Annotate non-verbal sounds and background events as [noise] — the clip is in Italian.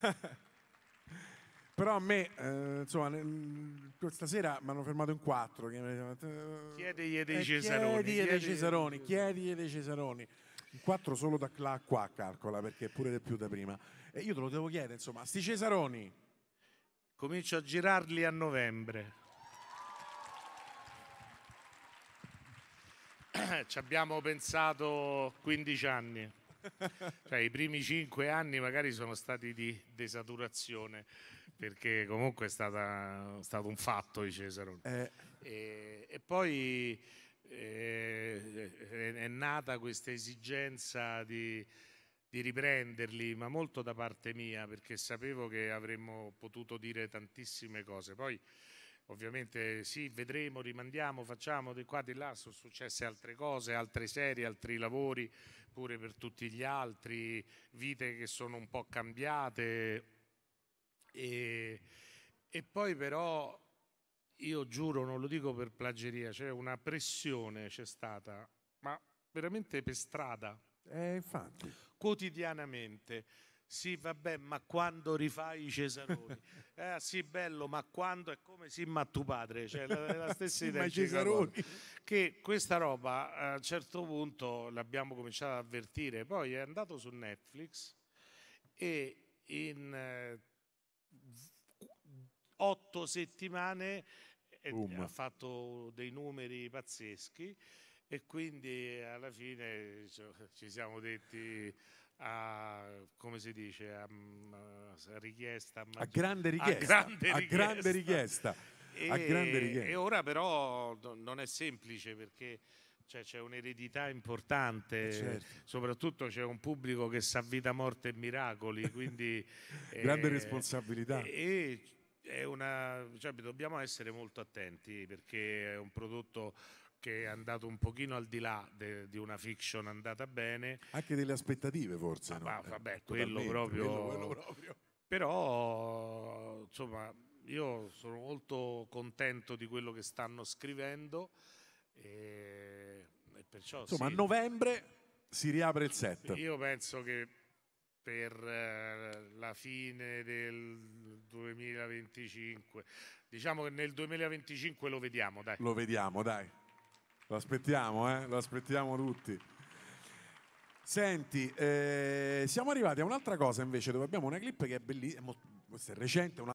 [laughs] Però a me, eh, insomma, nel, mm, questa sera mi hanno fermato in quattro. Eh, chiedigli dei eh, Cesaroni. Chiedigli dei Cesaroni, chiedigli dei Cesaroni. In quattro solo da là ah, qua, calcola, perché è pure di più da prima. E io te lo devo chiedere, insomma, sti Cesaroni. Comincio a girarli a novembre. [clears throat] Ci abbiamo pensato 15 anni cioè, I primi cinque anni magari sono stati di desaturazione, perché comunque è, stata, stato un fatto di Cesarone. Eh. E, e, poi eh, è, è, nata questa esigenza di, di riprenderli, ma molto da parte mia, perché sapevo che avremmo potuto dire tantissime cose. Poi Ovviamente sì, vedremo, rimandiamo, facciamo di qua, di là, sono successe altre cose, altre serie, altri lavori, pure per tutti gli altri, vite che sono un po' cambiate. E, e poi però, io giuro, non lo dico per plageria, c'è cioè una pressione, c'è stata, ma veramente per strada. Eh, infatti. Quotidianamente sì, vabbè, ma quando rifai i Cesaroni? [laughs] Eh, sì, bello, ma quando è come sì, ma tuo padre, cioè la, la [laughs] stessa idea. ma Cesaroni. Che questa roba a un certo punto l'abbiamo cominciato ad avvertire, poi è andato su Netflix e in eh, otto settimane eh, ha fatto dei numeri pazzeschi e quindi alla fine ci siamo detti a, come si dice, a, mm, a richiesta, a, grande richiesta, a grande richiesta. Grande richiesta. E, grande richiesta. e, ora però non è semplice perché cioè, c'è un'eredità importante, eh, certo. soprattutto c'è un pubblico che sa vita, morte e miracoli, quindi... [laughs] grande eh, responsabilità. E, una, cioè, dobbiamo essere molto attenti perché è un prodotto che è andato un pochino al di là de, di una fiction andata bene. Anche delle aspettative forse. Ah, no? Eh, vabbè, eh, quello, proprio, quello, quello proprio. Però, insomma, io sono molto contento di quello che stanno scrivendo. E, e perciò, insomma, sì, a novembre si riapre il set. Io penso che per eh, la fine del 2025, diciamo che nel 2025 lo vediamo, dai. Lo vediamo, dai. Lo aspettiamo, eh? lo aspettiamo tutti. Senti, eh, siamo arrivati a un'altra cosa invece dove abbiamo una clip che è bellissima, questa è recente, una